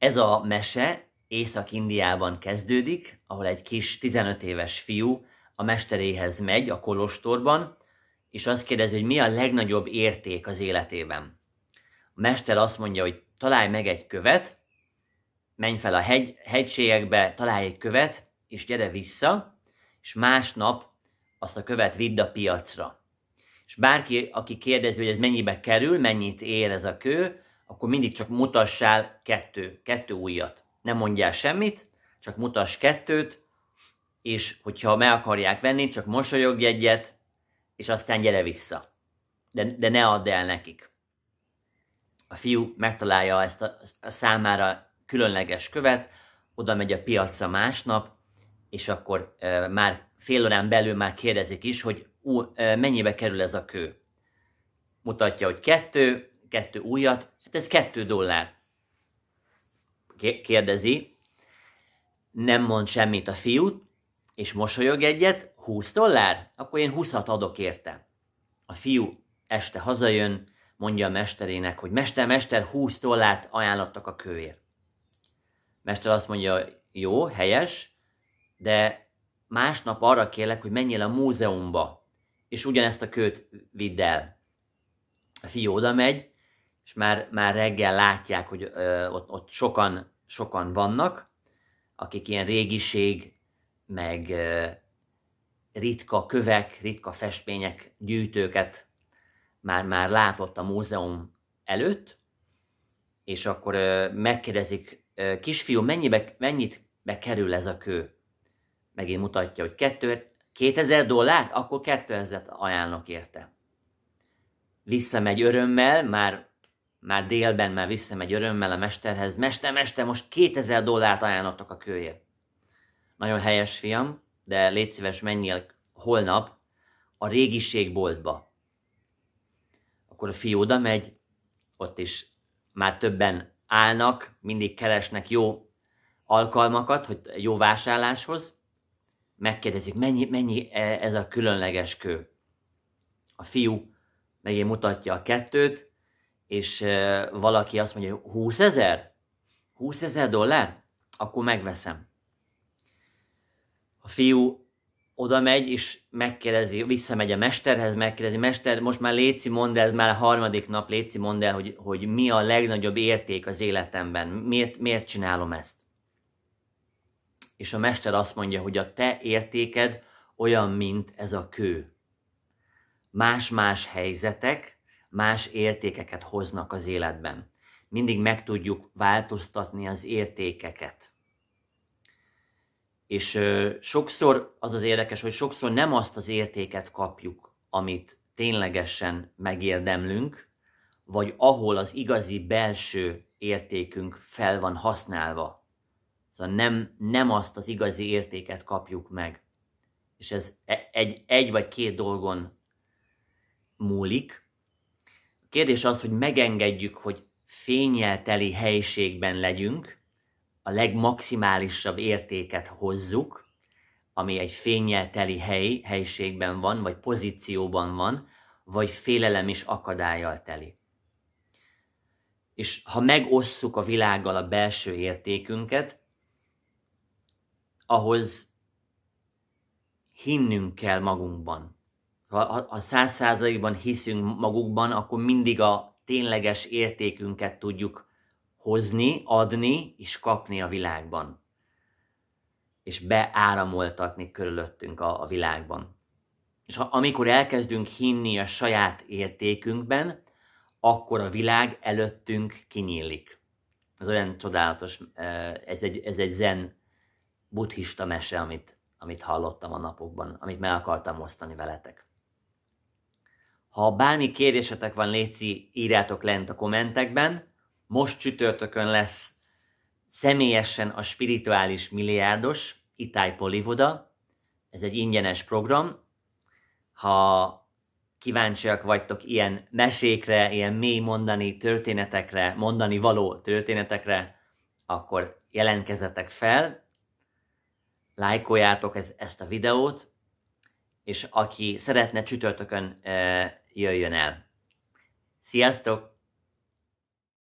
Ez a mese Észak-Indiában kezdődik, ahol egy kis 15 éves fiú a mesteréhez megy a kolostorban, és azt kérdezi, hogy mi a legnagyobb érték az életében. A mester azt mondja, hogy találj meg egy követ, menj fel a hegy, hegységekbe, találj egy követ, és gyere vissza, és másnap azt a követ vidd a piacra. És bárki, aki kérdezi, hogy ez mennyibe kerül, mennyit ér ez a kő, akkor mindig csak mutassál kettő, kettő újat. Nem mondjál semmit, csak mutass kettőt, és hogyha meg akarják venni, csak mosolyogj egyet, és aztán gyere vissza. De, de ne add el nekik. A fiú megtalálja ezt a, a számára különleges követ, oda megy a piacra másnap, és akkor e, már fél órán belül már kérdezik is, hogy ú, e, mennyibe kerül ez a kő. Mutatja, hogy kettő, kettő újat, hát ez kettő dollár. Kérdezi, nem mond semmit a fiú, és mosolyog egyet, 20 dollár? Akkor én 20-at adok érte. A fiú este hazajön, mondja a mesterének, hogy mester, mester, 20 dollárt ajánlottak a kőért. Mester azt mondja, jó, helyes, de másnap arra kérlek, hogy menjél a múzeumba, és ugyanezt a kőt vidd el. A fiú oda megy, és már, már reggel látják, hogy ö, ott, ott sokan, sokan vannak, akik ilyen régiség, meg ö, ritka kövek, ritka festmények, gyűjtőket már, már látott a múzeum előtt, és akkor ö, megkérdezik, ö, kisfiú, mennyibe, mennyit bekerül ez a kő? Megint mutatja, hogy kettő, 2000 dollár, akkor 2000-et ajánlok érte. Visszamegy örömmel, már már délben már visszamegy örömmel a mesterhez. Mester, mester, most 2000 dollárt ajánlottak a kőért. Nagyon helyes, fiam, de légy szíves, menjél holnap a régiségboltba. Akkor a fiú oda megy, ott is már többen állnak, mindig keresnek jó alkalmakat, hogy jó vásárláshoz. Megkérdezik, mennyi, mennyi e, ez a különleges kő. A fiú megint mutatja a kettőt, és valaki azt mondja, hogy 20 ezer? 20 ezer dollár? Akkor megveszem. A fiú oda megy, és megkérdezi, visszamegy a mesterhez, megkérdezi, mester, most már Léci mondd el, már a harmadik nap Léci mondd el, hogy, hogy mi a legnagyobb érték az életemben, miért, miért csinálom ezt. És a mester azt mondja, hogy a te értéked olyan, mint ez a kő. Más-más helyzetek, más értékeket hoznak az életben. Mindig meg tudjuk változtatni az értékeket. És ö, sokszor az az érdekes, hogy sokszor nem azt az értéket kapjuk, amit ténylegesen megérdemlünk, vagy ahol az igazi belső értékünk fel van használva. Szóval nem, nem azt az igazi értéket kapjuk meg. És ez e, egy, egy vagy két dolgon múlik. Kérdés az, hogy megengedjük, hogy fényelteli helységben helyiségben legyünk, a legmaximálisabb értéket hozzuk, ami egy fényelteli hely, helyiségben van, vagy pozícióban van, vagy félelem is akadályal teli. És ha megosszuk a világgal a belső értékünket, ahhoz hinnünk kell magunkban ha, száz százalékban hiszünk magukban, akkor mindig a tényleges értékünket tudjuk hozni, adni és kapni a világban. És beáramoltatni körülöttünk a, a világban. És ha, amikor elkezdünk hinni a saját értékünkben, akkor a világ előttünk kinyílik. Ez olyan csodálatos, ez egy, ez egy zen buddhista mese, amit, amit hallottam a napokban, amit meg akartam osztani veletek. Ha bármi kérdésetek van, Léci, írjátok lent a kommentekben. Most csütörtökön lesz személyesen a spirituális milliárdos Itály Polivoda. Ez egy ingyenes program. Ha kíváncsiak vagytok ilyen mesékre, ilyen mély mondani történetekre, mondani való történetekre, akkor jelentkezzetek fel, lájkoljátok ez, ezt a videót, és aki szeretne csütörtökön jöjjön el. Sziasztok!